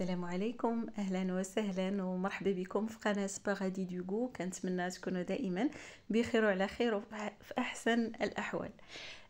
السلام عليكم اهلا وسهلا ومرحبا بكم في قناه باغادي دوغو كنتمنى تكونوا دائما بخير وعلى خير وفي احسن الاحوال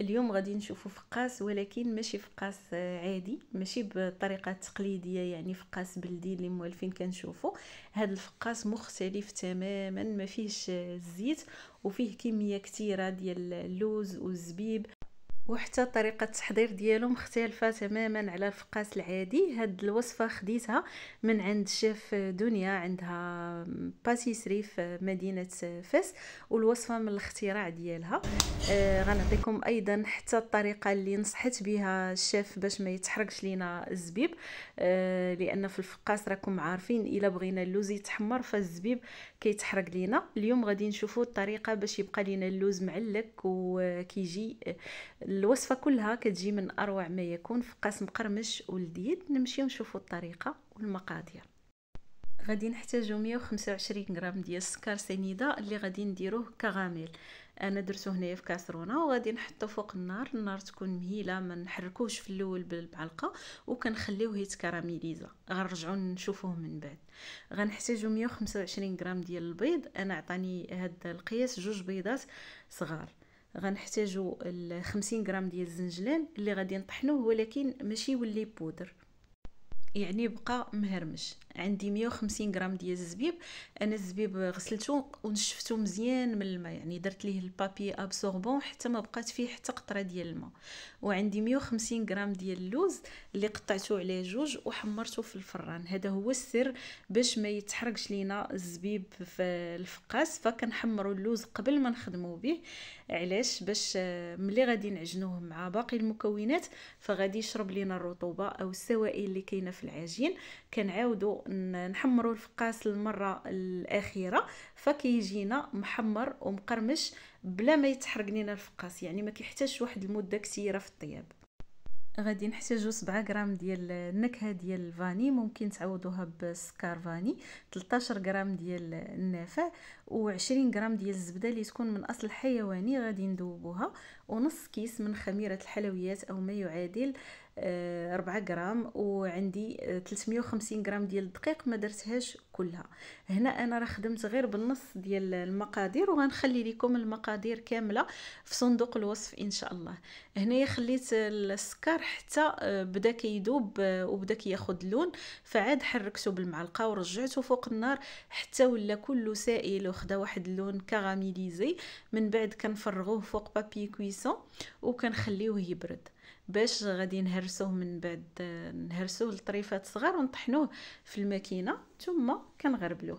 اليوم غادي نشوفوا فقاس ولكن ماشي فقاس آه، عادي ماشي بالطريقه التقليديه يعني فقاس بلدي اللي موالفين كنشوفوا هذا الفقاس مختلف تماما ما فيهش آه، الزيت وفيه كميه كثيره ديال اللوز والزبيب وحتى طريقه التحضير ديالو مختلفه تماما على الفقاس العادي هاد الوصفه خديتها من عند شيف دنيا عندها باسيسري في مدينه فاس والوصفه من الاختراع ديالها آه غنعطيكم ايضا حتى الطريقه اللي نصحت بها الشيف باش ما يتحرقش لينا الزبيب آه لان في الفقاس راكم عارفين الا بغينا اللوز يتحمر فالزبيب كيتحرق لينا اليوم غادي نشوفوا الطريقه باش يبقى لينا اللوز معلك وكيجي الوصفه كلها كتجي من اروع ما يكون في قسم قرمش والديد نمشيو نشوفوا الطريقه والمقادير غادي نحتاجو 125 غرام ديال السكر سنيده اللي غادي نديروه كغاميل انا درتو هنايا في كاسرونه وغادي نحطو فوق النار النار تكون مهيله ما نحركوش في الاول بالمعلقه وكنخليوه يتكراميليزا غنرجعو نشوفوه من بعد غنحتاجو 125 غرام ديال البيض انا عطاني هاد القياس جوج بيضات صغار غنحتاجو 50 غرام ديال الزنجلان اللي غادي نطحنوه ولكن ماشي يولي بودر يعني بقى مهرمش عندي 150 غرام ديال الزبيب انا الزبيب غسلته ونشفته مزيان من الماء يعني درت ليه البابي ابسوربون حتى ما بقات فيه حتى قطره ديال الماء وعندي 150 غرام ديال اللوز اللي قطعته عليه جوج وحمرته في الفران هذا هو السر باش ما يتحرقش لينا الزبيب في الفقاس فكنحمروا اللوز قبل ما نخدموا به علاش باش ملي غادي نعجنوه مع باقي المكونات فغادي يشرب لينا الرطوبه او السوائل اللي كاينه في في العجين كنعاودو نحمرو الفقاس المره الاخيره فكيجينا محمر ومقرمش بلا ما يتحرق لينا الفقاس يعني ما كيحتاجش واحد المده كثيره في الطياب غادي نحتاجو 7 غرام ديال النكهه ديال الفاني ممكن تعوضوها بالسكر فاني 13 غرام ديال النافع و20 غرام ديال الزبده اللي تكون من اصل حيواني غادي نذوبوها ونص كيس من خميره الحلويات او ما يعادل 4 آه، غرام وعندي 350 آه، غرام ديال الدقيق ما درتهاش كلها هنا انا راه خدمت غير بالنص ديال المقادير وغنخلي لكم المقادير كامله في صندوق الوصف ان شاء الله هنايا خليت السكر حتى آه، بدا كيذوب وبدا كياخذ اللون فعاد حركته بالمعلقه ورجعته فوق النار حتى ولا كله سائل خدا واحد اللون كاراميليزي من بعد كنفرغوه فوق بابي كويسون وكنخليوه يبرد باش غادي نهرسوه من بعد نهرسوه لطريفات صغار ونطحنوه في الماكينه ثم كنغربلوه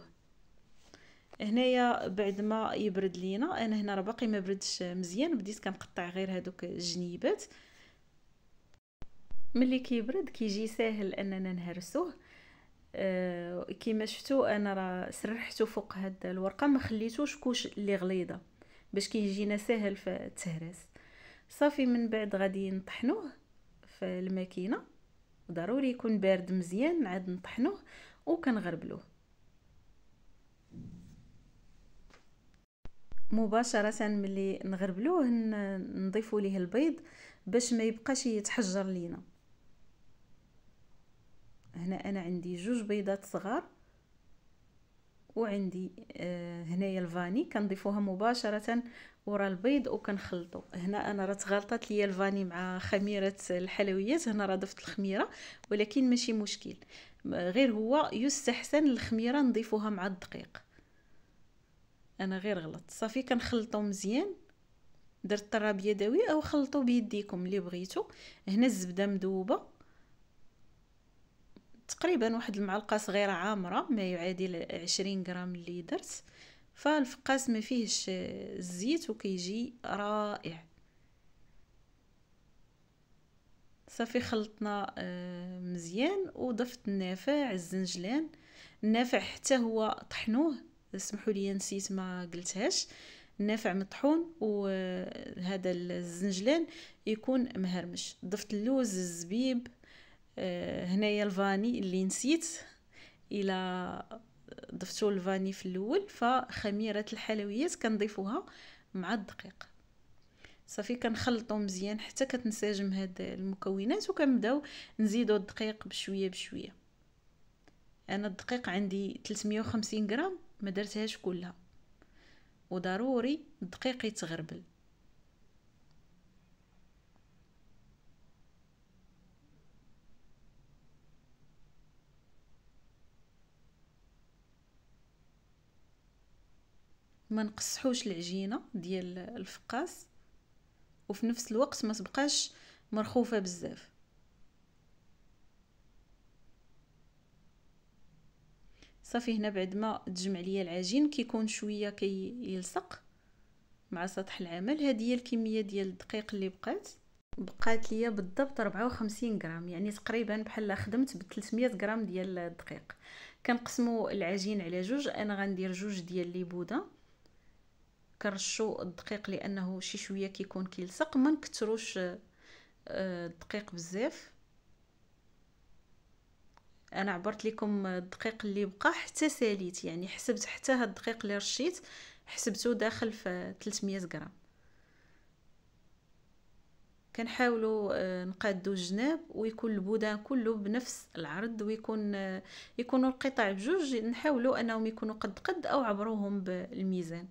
هنايا بعد ما يبرد لينا انا هنا راه باقي ما بردش مزيان بديت كنقطع غير هذوك الجنيبات ملي كيبرد كيجي ساهل اننا نهرسوه آه، كيما شفتو انا راه سرحتو فوق هاد الورقه ما خليتوش كوش اللي غليظه باش كيجينا كي ساهل في التهريس صافي من بعد غادي نطحنوه في الماكينه ضروري يكون بارد مزيان عاد نطحنوه وكنغربلوه مباشره ملي نغربلوه نضيفوا ليه البيض باش ما يبقاش يتحجر لينا هنا انا عندي جوج بيضات صغار وعندي آه هنايا الفاني كنضيفوها مباشره ورا البيض وكنخلطو هنا انا راه تغلطات ليا الفاني مع خميره الحلويات هنا راه ضفت الخميره ولكن ماشي مشكل غير هو يستحسن الخميره نضيفوها مع الدقيق انا غير غلط صافي كنخلطو مزيان درت الطراب يدوي او خلطو بيديكم اللي بغيتو هنا الزبده مذوبه تقريبا واحد المعلقه صغيره عامره ما يعادل عشرين غرام اللي درت فالفقاس ما فيهش الزيت وكيجي رائع صافي خلطنا آه، مزيان وضفت النافع الزنجلان النافع حتى هو طحنوه اسمحوا لي نسيت ما قلتهاش النافع مطحون وهذا آه، الزنجلان يكون مهرمش ضفت اللوز الزبيب آه، هنايا الفاني اللي نسيت الى ضفتو الفاني في الاول فخميره الحلويات كنضيفوها مع الدقيق صافي كنخلطو مزيان حتى كتنسجم هاد المكونات وكنبداو نزيدو الدقيق بشويه بشويه انا الدقيق عندي 350 غرام ما درتهاش كلها وضروري الدقيق يتغربل ما نقصحوش العجينه ديال الفقاس وفي نفس الوقت ما تبقاش مرخوفه بزاف صافي هنا بعد ما تجمع ليا العجين كيكون شويه كيلصق مع سطح العمل هذه هي الكميه ديال الدقيق اللي بقات بقات ليا بالضبط 54 غرام يعني تقريبا بحال خدمت ب 300 غرام ديال الدقيق كنقسموا العجين على جوج انا غندير جوج ديال لي بودا كنرشو الدقيق لانه شي شويه كيكون كيلصق ما نكثروش الدقيق آه، آه، بزاف انا عبرت لكم الدقيق اللي بقى حتى ساليت يعني حسبت حتى هاد الدقيق اللي رشيت حسبته داخل في 300 غرام كنحاولوا آه، نقادو الجناب ويكون البودان كله بنفس العرض ويكون آه، يكونوا القطع بجوج نحاولوا انهم يكونوا قد قد او عبروهم بالميزان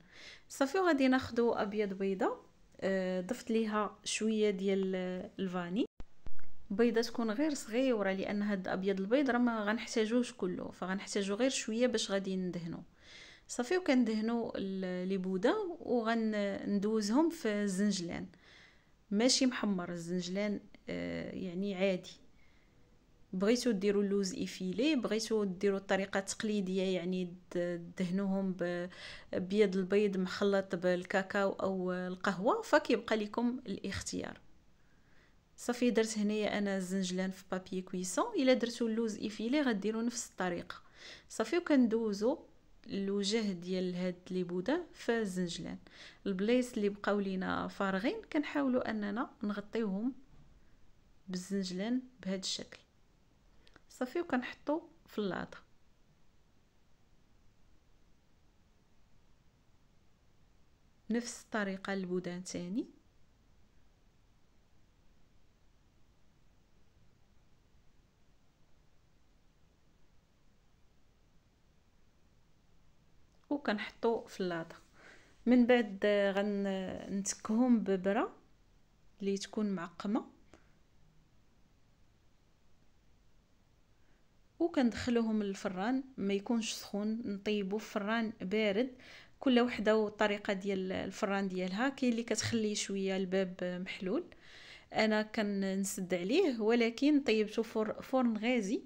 صافي وغادي ناخذ ابيض بيضه آه، ضفت ليها شويه ديال الفاني بيضه تكون غير صغيره لان هاد الابيض البيض راه ما غنحتاجوش كله فغنحتاجو غير شويه باش غادي ندهنو صافي وكندهنو لي بودا وغندوزهم في الزنجلان ماشي محمر الزنجلان آه، يعني عادي بغيتو ديروا اللوز افيلي بغيتو ديروا الطريقه التقليديه يعني دهنوهم بيض البيض مخلط بالكاكاو او القهوه فكيبقى لكم الاختيار صافي درت هنايا انا الزنجلان في بابي كويسون الا درتو اللوز افيلي غديروا نفس الطريقه صافي وكندوزو الوجه ديال هاد لي بودا فالزنجلان البلايص اللي بقاو لينا فارغين كنحاولوا اننا نغطيوهم بالزنجلان بهذا الشكل صافي وكنحطو في اللاطه نفس الطريقه البودان تاني كنحطو في اللاطه من بعد غنتكهم ببره اللي تكون معقمه وكندخلوهم للفران ما يكونش سخون نطيبو في فران بارد كل وحده وطريقة ديال الفران ديالها كاين اللي كتخلي شويه الباب محلول انا كنسد عليه ولكن طيبته فرن غازي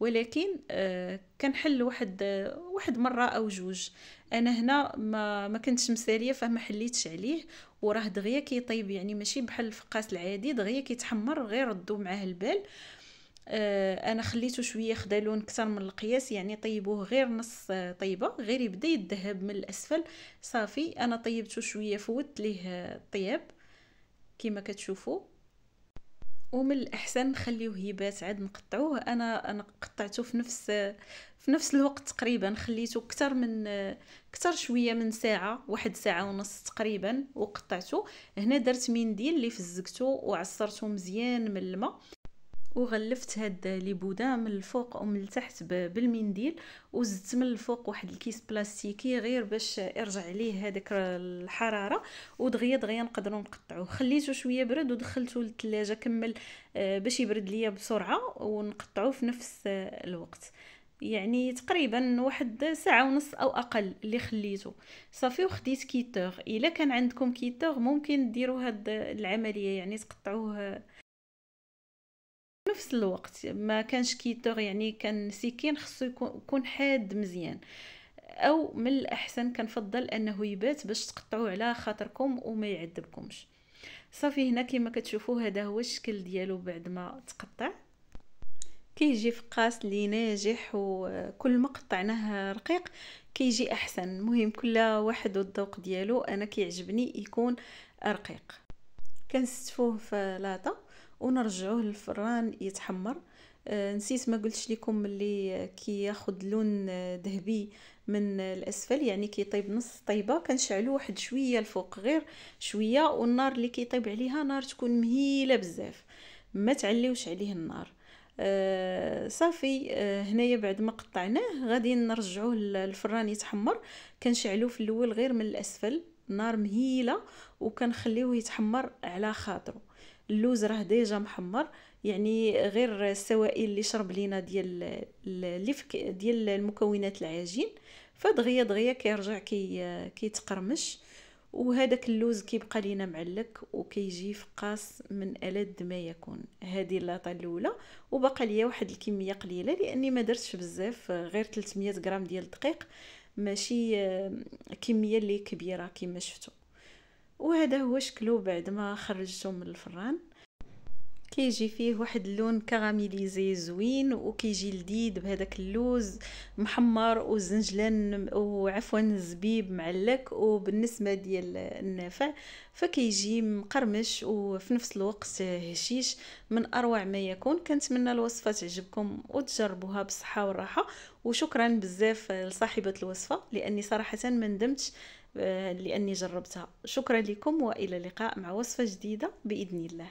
ولكن آه، كنحل واحد آه، واحد مره او جوج انا هنا ما ما كنتش مساليه فما حليتش عليه وراه دغيا كيطيب يعني ماشي بحال الفقاس العادي دغيا كيتحمر غير ردو معاه البال آه، انا خليته شويه خدا لون اكثر من القياس يعني طيبوه غير نص طيبه غير يبدا يذهب من الاسفل صافي انا طيبته شويه فوت ليه الطياب كما كتشوفوا ومن الاحسن نخليوه يبات عاد نقطعوه انا انا قطعته في نفس في نفس الوقت تقريبا خليته اكثر من اكثر شويه من ساعه واحد ساعه ونص تقريبا وقطعته هنا درت منديل اللي فزكته وعصرته مزيان من الماء وغلفت هاد لي من الفوق ومن التحت بالمنديل وزدت من الفوق واحد الكيس بلاستيكي غير باش يرجع ليه هذاك الحراره ودغيا دغيا نقدروا نقطعوه خليته شويه برد ودخلته للثلاجه كمل آه، باش يبرد ليا بسرعه ونقطعوه في نفس آه، الوقت يعني تقريبا واحد ساعة ونص أو أقل اللي خليته صافي وخديت كيتوغ إلا كان عندكم كيتوغ ممكن ديروا هاد العملية يعني تقطعوه وفي نفس الوقت ما كانش كيتور يعني كان سكين خصو يكون حاد مزيان او من الاحسن كنفضل انه يبات باش تقطعوا على خاطركم وما يعذبكمش صافي هنا كما كتشوفوا هذا هو الشكل ديالو بعد ما تقطع كيجي فقاس اللي ناجح وكل ما قطعناه رقيق كيجي احسن مهم كل واحد والذوق ديالو انا كيعجبني يكون رقيق كنستفوه في لاطه ونرجعوه للفران يتحمر آه، نسيت ما قلتش لكم ملي كياخد لون آه، ذهبي من الاسفل يعني كيطيب نص طيبه كنشعلو واحد شويه الفوق غير شويه والنار اللي كيطيب عليها نار تكون مهيله بزاف ما تعليوش عليه النار آه صافي آه هنايا بعد ما قطعناه غادي نرجعوه للفران يتحمر كنشعلو في الاول غير من الاسفل نار مهيله وكنخليوه يتحمر على خاطره اللوز راه ديجا محمر يعني غير السوائل اللي شرب لينا ديال اللي ديال المكونات العجين فدغيا دغيا كيرجع كي كيتقرمش وهذاك اللوز كيبقى لينا معلك وكيجي فقاس من ألد ما يكون هذه اللاطه الاولى وبقى ليا واحد الكميه قليله لاني ما درتش بزاف غير 300 غرام ديال الدقيق ماشي آه، كميه اللي كبيره كما شفتوا وهذا هو شكله بعد ما خرجته من الفران كيجي فيه واحد اللون كراميليزي زوين وكيجي لذيذ بهذاك اللوز محمر وزنجلان وعفوا الزبيب معلك وبالنسبه ديال النافع فكيجي مقرمش وفي نفس الوقت هشيش من اروع ما يكون كنتمنى الوصفه تعجبكم وتجربوها بالصحه والراحه وشكرا بزاف لصاحبه الوصفه لاني صراحه ما ندمتش آه، لأني جربتها شكرا لكم وإلى اللقاء مع وصفة جديدة بإذن الله